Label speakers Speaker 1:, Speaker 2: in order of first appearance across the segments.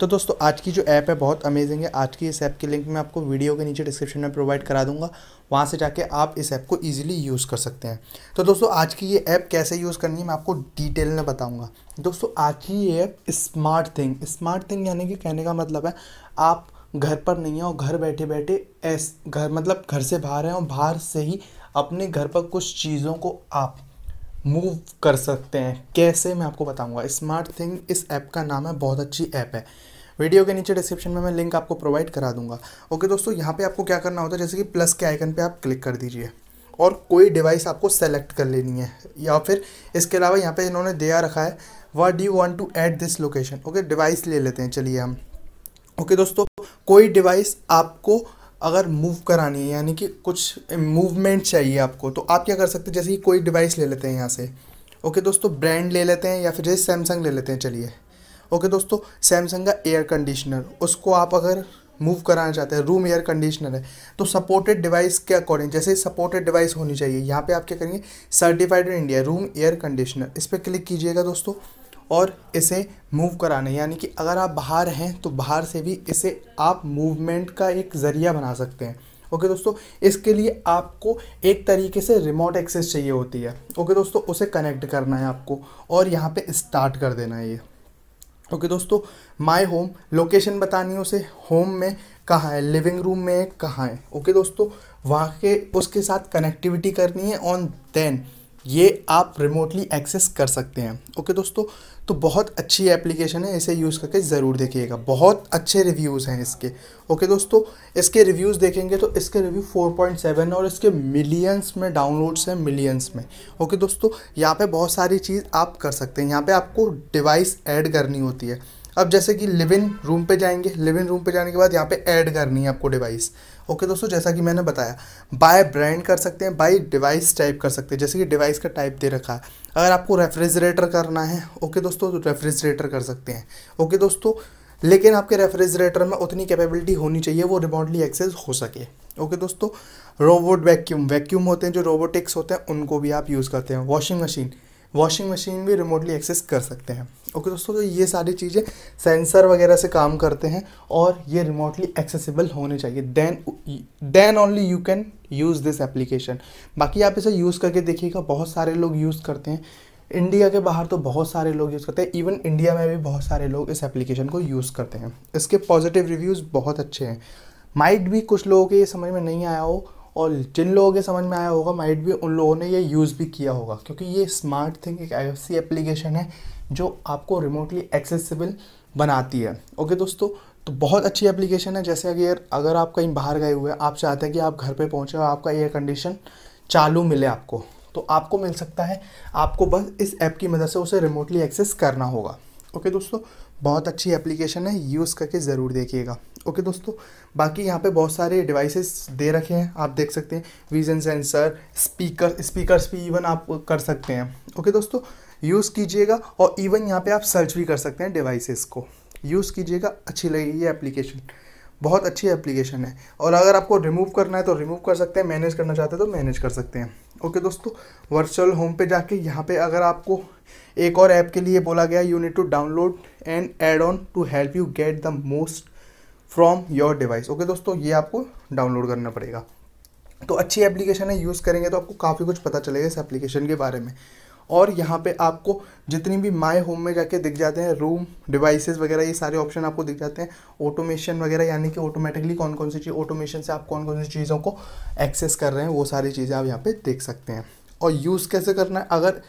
Speaker 1: तो दोस्तों आज की जो ऐप है बहुत अमेजिंग है आज की इस ऐप की लिंक मैं आपको वीडियो के नीचे डिस्क्रिप्शन में प्रोवाइड करा दूंगा वहाँ से जाके आप इस ऐप को इजीली यूज़ कर सकते हैं तो दोस्तों आज की ये ऐप कैसे यूज़ करनी है मैं आपको डिटेल में बताऊँगा दोस्तों आज की ये app smart thing smart thing यानी कि कहने का मतलब है आप घर पर नहीं हैं और घर बैठे बैठे ऐस घर मतलब घर से बाहर हैं और बाहर से ही अपने घर पर कुछ चीज़ों को आप मूव कर सकते हैं कैसे मैं आपको बताऊंगा स्मार्ट थिंग इस ऐप का नाम है बहुत अच्छी ऐप है वीडियो के नीचे डिस्क्रिप्शन में मैं लिंक आपको प्रोवाइड करा दूंगा ओके दोस्तों यहाँ पे आपको क्या करना होता है जैसे कि प्लस के आइकन पे आप क्लिक कर दीजिए और कोई डिवाइस आपको सेलेक्ट कर लेनी है या फिर इसके अलावा यहाँ पे इन्होंने दिया रखा है what do want to at this location okay device ले लेते हैं चलिए हम ओके दोस्तों कोई डिवाइस आपको अगर मूव करानी है यानी कि कुछ मूवमेंट चाहिए आपको तो आप क्या कर सकते हैं जैसे कि कोई डिवाइस ले लेते हैं यहाँ से ओके दोस्तों ब्रांड ले लेते हैं या फिर जैसे सैमसंग ले लेते हैं चलिए ओके दोस्तों सैमसंग का एयर कंडीशनर उसको आप अगर मूव कराना चाहते हैं रूम एयर कंडीशनर है तो सपोर्टेड डिवाइस के अकॉर्डिंग जैसे सपोर्टेड डिवाइस होनी चाहिए यहाँ पे आप क्या करेंगे certified India room air conditioner इस पर क्लिक कीजिएगा दोस्तों और इसे मूव कराना यानी कि अगर आप बाहर हैं तो बाहर से भी इसे आप मूवमेंट का एक ज़रिया बना सकते हैं ओके दोस्तों इसके लिए आपको एक तरीके से रिमोट एक्सेस चाहिए होती है ओके दोस्तों उसे कनेक्ट करना है आपको और यहाँ पे स्टार्ट कर देना है ये ओके दोस्तों माय होम लोकेशन बतानी है उसे होम में कहाँ है लिविंग रूम में कहाँ है ओके दोस्तों वहाँ के उसके साथ कनेक्टिविटी करनी है ऑन देन ये आप रिमोटली एक्सेस कर सकते हैं ओके दोस्तों तो बहुत अच्छी एप्लीकेशन है इसे यूज़ करके ज़रूर देखिएगा बहुत अच्छे रिव्यूज़ हैं इसके ओके दोस्तों इसके रिव्यूज़ देखेंगे तो इसके रिव्यू 4.7 और इसके मिलियंस में डाउनलोड्स हैं मिलियंस में ओके दोस्तों यहाँ पे बहुत सारी चीज़ आप कर सकते हैं यहाँ पे आपको डिवाइस ऐड करनी होती है अब जैसे कि लिव इन रूम पे जाएंगे लिव इन रूम पे जाने के बाद यहाँ पे ऐड करनी है आपको डिवाइस ओके दोस्तों जैसा कि मैंने बताया बाय ब्रांड कर सकते हैं बाय डिवाइस टाइप कर सकते हैं जैसे कि डिवाइस का टाइप दे रखा है अगर आपको रेफ्रिजरेटर करना है ओके दोस्तों तो रेफ्रिजरेटर कर सकते हैं ओके दोस्तों लेकिन आपके रेफ्रिजरेटर में उतनी कैपेबिलिटी होनी चाहिए वो रिमोटली एक्सेस हो सके ओके दोस्तों रोबोट वैक्यूम वैक्यूम होते हैं जो रोबोटिक्स होते हैं उनको भी आप यूज़ करते हैं वॉशिंग मशीन वॉशिंग मशीन भी रिमोटली एक्सेस कर सकते हैं ओके दोस्तों तो ये सारी चीज़ें सेंसर वगैरह से काम करते हैं और ये रिमोटली एक्सेसिबल होने चाहिए then then only you can use this application बाकी आप इसे यूज़ करके देखिएगा बहुत सारे लोग यूज़ करते हैं इंडिया के बाहर तो बहुत सारे लोग यूज़ करते हैं इवन इंडिया में भी बहुत सारे लोग इस एप्लीकेशन को यूज़ करते हैं इसके पॉजिटिव रिव्यूज़ बहुत अच्छे हैं माइट भी कुछ लोगों के ये समझ में नहीं आया हो और जिन लोगों के समझ में आया होगा माइट भी उन लोगों ने ये यूज़ भी किया होगा क्योंकि ये स्मार्ट थिंग एक आई एप्लीकेशन है जो आपको रिमोटली एक्सेसिबल बनाती है ओके दोस्तों तो बहुत अच्छी एप्लीकेशन है जैसे अगर अगर आप कहीं बाहर गए हुए हैं आप चाहते हैं कि आप घर पे पहुँचे और आपका एयर कंडीशन चालू मिले आपको तो आपको मिल सकता है आपको बस इस ऐप की मदद से उसे रिमोटली एक्सेस करना होगा ओके दोस्तों बहुत अच्छी एप्लीकेशन है यूज़ करके ज़रूर देखिएगा ओके दोस्तों बाकी यहाँ पे बहुत सारे डिवाइसेस दे रखे हैं आप देख सकते हैं विजन सेंसर स्पीकर स्पीकर्स भी इवन आप कर सकते हैं ओके दोस्तों यूज़ कीजिएगा और इवन यहाँ पे आप सर्च भी कर सकते हैं डिवाइसेस को यूज़ कीजिएगा अच्छी लगेगी ये एप्लीकेशन बहुत अच्छी एप्लीकेशन है और अगर आपको रिमूव करना है तो रिमूव कर सकते हैं मैनेज करना चाहते हैं तो मैनेज कर सकते हैं ओके दोस्तों वर्चुअल होम पे जाके यहाँ पे अगर आपको एक और ऐप के लिए बोला गया you need to download and add on to help you get the most from your device okay दोस्तों ये आपको डाउनलोड करना पड़ेगा तो अच्छी एप्लीकेशन है यूज़ करेंगे तो आपको काफ़ी कुछ पता चलेगा इस एप्लीकेशन के बारे में और यहाँ पे आपको जितनी भी माई होम में जाके दिख जाते हैं रूम डिवाइसेस वगैरह ये सारे ऑप्शन आपको दिख जाते हैं ऑटोमेशन वगैरह यानी कि ऑटोमेटिकली कौन कौन सी चीज़ ऑटोमेशन से आप कौन कौन सी चीज़ों को एक्सेस कर रहे हैं वो सारी चीज़ें आप यहाँ पर देख सकते हैं और यूज़ कैसे करना है अगर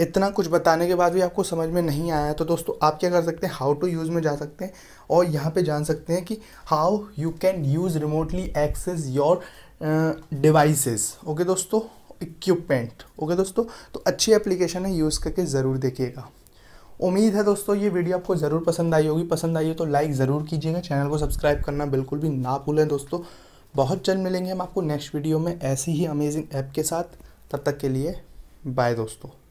Speaker 1: इतना कुछ बताने के बाद भी आपको समझ में नहीं आया तो दोस्तों आप क्या कर सकते हैं हाउ टू यूज़ में जा सकते हैं और यहाँ पे जान सकते हैं कि how you can use remotely access your devices okay दोस्तों इक्विपमेंट ओके दोस्तों तो अच्छी एप्लीकेशन है यूज़ करके ज़रूर देखिएगा उम्मीद है दोस्तों ये वीडियो आपको ज़रूर पसंद आई होगी पसंद आई हो तो लाइक ज़रूर कीजिएगा चैनल को सब्सक्राइब करना बिल्कुल भी ना भूलें दोस्तों बहुत जल्द मिलेंगे हम आपको नेक्स्ट वीडियो में ऐसी ही अमेजिंग ऐप के साथ तब तक के लिए बाय दोस्तों